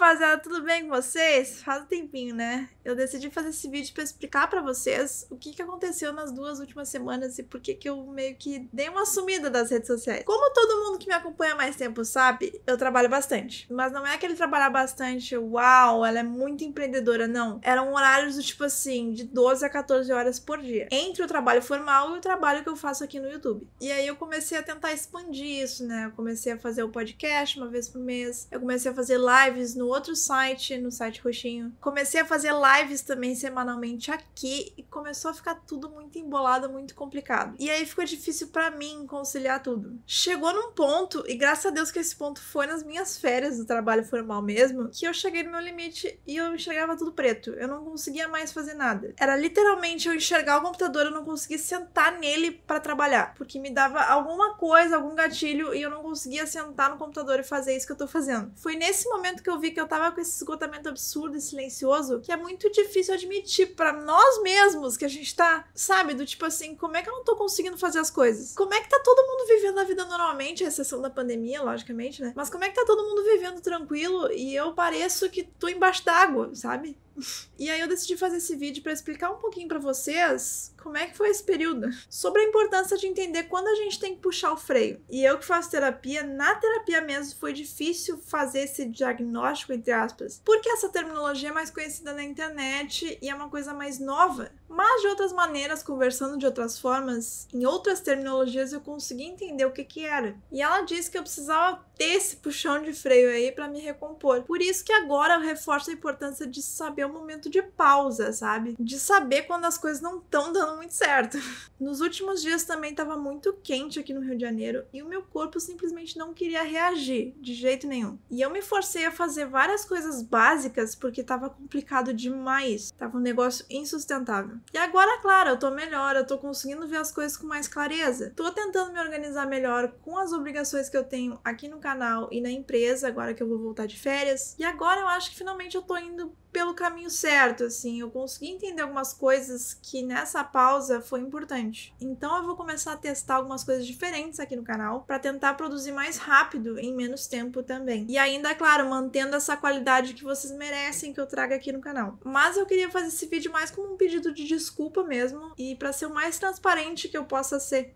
rapaziada, tudo bem com vocês? Faz um tempinho, né? Eu decidi fazer esse vídeo para explicar para vocês o que, que aconteceu nas duas últimas semanas e por que, que eu meio que dei uma sumida das redes sociais. Como todo mundo que me acompanha há mais tempo sabe, eu trabalho bastante. Mas não é aquele trabalhar bastante, uau, ela é muito empreendedora, não. Eram horários do tipo assim, de 12 a 14 horas por dia. Entre o trabalho formal e o trabalho que eu faço aqui no YouTube. E aí eu comecei a tentar expandir isso, né? Eu comecei a fazer o podcast uma vez por mês. Eu comecei a fazer lives no outro site, no site roxinho. Comecei a fazer lives também semanalmente aqui e começou a ficar tudo muito embolado, muito complicado. E aí ficou difícil para mim conciliar tudo. Chegou num ponto, e graças a Deus que esse ponto foi nas minhas férias do trabalho formal mesmo, que eu cheguei no meu limite e eu enxergava tudo preto. Eu não conseguia mais fazer nada. Era literalmente eu enxergar o computador, eu não conseguia sentar nele para trabalhar, porque me dava alguma coisa, algum gatilho e eu não conseguia sentar no computador e fazer isso que eu tô fazendo. Foi nesse momento que eu vi que eu tava com esse esgotamento absurdo e silencioso que é muito difícil admitir para nós mesmos que a gente tá, sabe? Do tipo assim, como é que eu não tô conseguindo fazer as coisas? Como é que tá todo mundo vivendo a vida normalmente, a exceção da pandemia, logicamente, né? Mas como é que tá todo mundo vivendo tranquilo e eu pareço que tô embaixo d'água, sabe? E aí eu decidi fazer esse vídeo para explicar um pouquinho para vocês como é que foi esse período, sobre a importância de entender quando a gente tem que puxar o freio. E eu que faço terapia, na terapia mesmo foi difícil fazer esse diagnóstico entre aspas, porque essa terminologia é mais conhecida na internet e é uma coisa mais nova. Mas de outras maneiras, conversando de outras formas, em outras terminologias, eu consegui entender o que que era. E ela disse que eu precisava ter esse puxão de freio aí para me recompor. Por isso que agora eu reforço a importância de saber o momento de pausa, sabe? De saber quando as coisas não estão dando muito certo. Nos últimos dias também estava muito quente aqui no Rio de Janeiro e o meu corpo simplesmente não queria reagir de jeito nenhum. E eu me forcei a fazer várias coisas básicas porque estava complicado demais. Tava um negócio insustentável. E agora, claro, eu tô melhor, eu tô conseguindo ver as coisas com mais clareza. Tô tentando me organizar melhor com as obrigações que eu tenho aqui no canal e na empresa, agora que eu vou voltar de férias. E agora eu acho que finalmente eu tô indo pelo caminho certo, assim. Eu consegui entender algumas coisas que nessa pausa foi importante. Então eu vou começar a testar algumas coisas diferentes aqui no canal para tentar produzir mais rápido em menos tempo também. E ainda, é claro, mantendo essa qualidade que vocês merecem que eu traga aqui no canal. Mas eu queria fazer esse vídeo mais como um pedido de desculpa mesmo e para ser o mais transparente que eu possa ser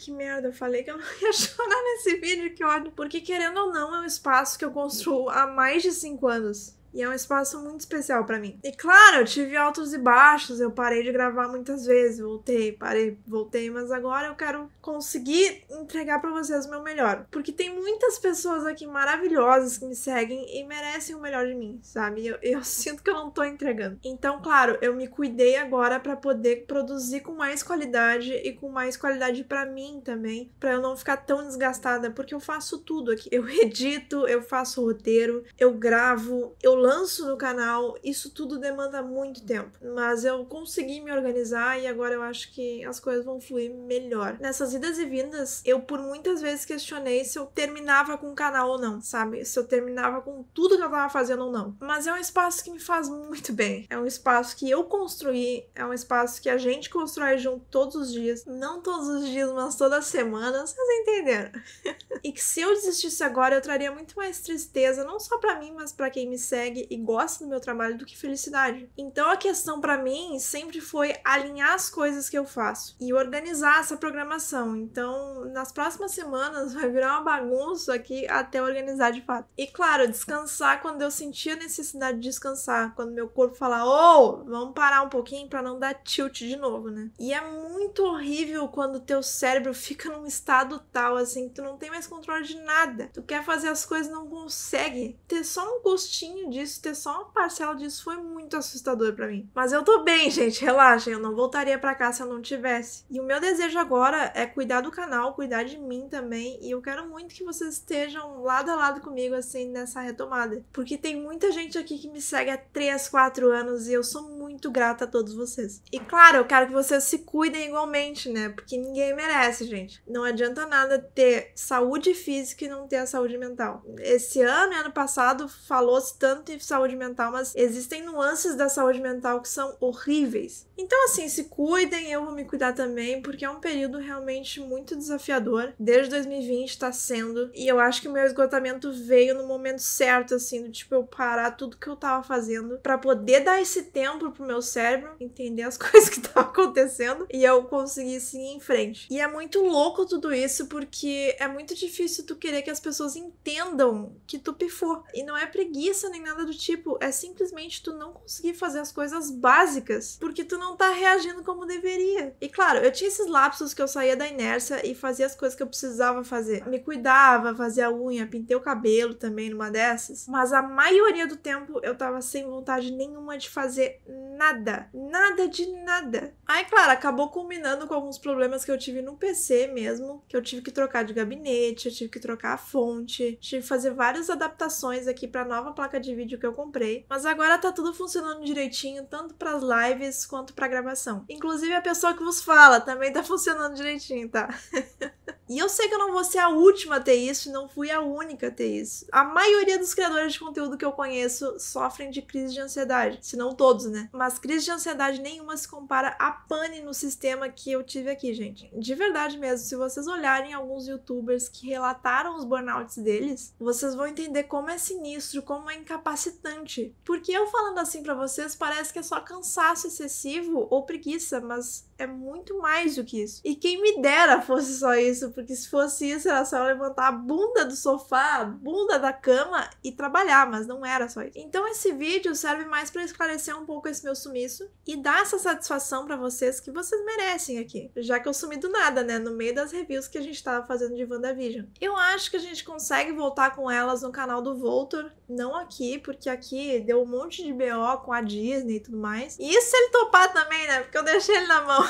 que merda, eu falei que eu não ia chorar nesse vídeo, que ódio. Porque, querendo ou não, é um espaço que eu construo há mais de 5 anos. E é um espaço muito especial para mim. E claro, eu tive altos e baixos, eu parei de gravar muitas vezes, voltei, parei, voltei, mas agora eu quero conseguir entregar para vocês o meu melhor, porque tem muitas pessoas aqui maravilhosas que me seguem e merecem o melhor de mim, sabe? Eu, eu sinto que eu não tô entregando. Então, claro, eu me cuidei agora para poder produzir com mais qualidade e com mais qualidade para mim também, para eu não ficar tão desgastada, porque eu faço tudo aqui. Eu edito, eu faço roteiro, eu gravo, eu lanço no canal, isso tudo demanda muito tempo. Mas eu consegui me organizar e agora eu acho que as coisas vão fluir melhor. Nessas idas e vindas, eu por muitas vezes questionei se eu terminava com o canal ou não, sabe? Se eu terminava com tudo que eu tava fazendo ou não. Mas é um espaço que me faz muito bem. É um espaço que eu construí, é um espaço que a gente constrói junto todos os dias. Não todos os dias, mas todas as semanas. Vocês entenderam? e que se eu desistisse agora eu traria muito mais tristeza, não só para mim, mas para quem me segue e gosta do meu trabalho do que felicidade. Então a questão para mim sempre foi alinhar as coisas que eu faço e organizar essa programação. Então, nas próximas semanas vai virar uma bagunça aqui até organizar de fato. E claro, descansar quando eu sentia necessidade de descansar, quando meu corpo falar: "Ô, oh, vamos parar um pouquinho para não dar tilt de novo, né?". E é muito horrível quando teu cérebro fica num estado tal assim que tu não tem mais controle de nada. Tu quer fazer as coisas não consegue. Ter só um gostinho disso, ter só uma parcela disso foi muito assustador para mim. Mas eu tô bem, gente, relaxem. Eu não voltaria para cá se eu não tivesse. E o meu desejo agora é cuidar do canal, cuidar de mim também. E eu quero muito que vocês estejam lado a lado comigo, assim, nessa retomada. Porque tem muita gente aqui que me segue há 3, 4 anos e eu sou muito grata a todos vocês. E claro, eu quero que vocês se cuidem igualmente, né? Porque ninguém merece, gente. Não adianta nada ter saúde saúde física e não ter a saúde mental. Esse ano e ano passado falou-se tanto em saúde mental, mas existem nuances da saúde mental que são horríveis. Então, assim, se cuidem, eu vou me cuidar também, porque é um período realmente muito desafiador. Desde 2020 tá sendo, e eu acho que o meu esgotamento veio no momento certo, assim, do tipo eu parar tudo que eu tava fazendo para poder dar esse tempo pro meu cérebro entender as coisas que estavam acontecendo e eu conseguir seguir em frente. E é muito louco tudo isso porque é muito difícil difícil tu querer que as pessoas entendam que tu pifou. E não é preguiça nem nada do tipo, é simplesmente tu não conseguir fazer as coisas básicas porque tu não tá reagindo como deveria. E claro, eu tinha esses lapsos que eu saía da inércia e fazia as coisas que eu precisava fazer. Me cuidava, fazia a unha, pintei o cabelo também numa dessas. Mas a maioria do tempo eu tava sem vontade nenhuma de fazer nada. Nada de nada. Aí, claro, acabou culminando com alguns problemas que eu tive no PC mesmo, que eu tive que trocar de gabinete eu tive que trocar a fonte, tive que fazer várias adaptações aqui para nova placa de vídeo que eu comprei. Mas agora tá tudo funcionando direitinho, tanto para as lives quanto para gravação. Inclusive a pessoa que vos fala também tá funcionando direitinho, tá? E eu sei que eu não vou ser a última a ter isso, não fui a única a ter isso. A maioria dos criadores de conteúdo que eu conheço sofrem de crise de ansiedade, se não todos, né? Mas crise de ansiedade nenhuma se compara à pane no sistema que eu tive aqui, gente. De verdade mesmo, se vocês olharem alguns youtubers que relataram os burnouts deles, vocês vão entender como é sinistro, como é incapacitante. Porque eu falando assim para vocês parece que é só cansaço excessivo ou preguiça, mas é muito mais do que isso. E quem me dera fosse só isso, porque se fosse isso, era só levantar a bunda do sofá, a bunda da cama e trabalhar, mas não era só isso. Então esse vídeo serve mais para esclarecer um pouco esse meu sumiço e dar essa satisfação para vocês que vocês merecem aqui, já que eu sumi do nada, né, no meio das reviews que a gente tava fazendo de WandaVision. Eu acho que a gente consegue voltar com elas no canal do Voltor, não aqui, porque aqui deu um monte de BO com a Disney e tudo mais. E isso se ele topar também, né? Porque eu deixei ele na mão.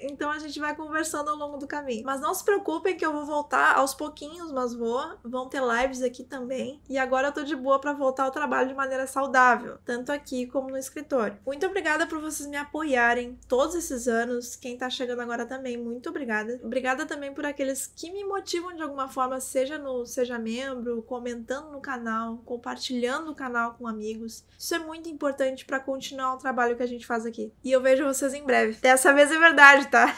Então a gente vai conversando ao longo do caminho. Mas não se preocupem que eu vou voltar aos pouquinhos, mas vou. Vão ter lives aqui também. E agora eu tô de boa para voltar ao trabalho de maneira saudável, tanto aqui como no escritório. Muito obrigada por vocês me apoiarem todos esses anos. Quem tá chegando agora também, muito obrigada. Obrigada também por aqueles que me motivam de alguma forma, seja no seja membro, comentando no canal, compartilhando o canal com amigos. Isso é muito importante para continuar o trabalho que a gente faz aqui. E eu vejo vocês em breve. Dessa vez é verdade した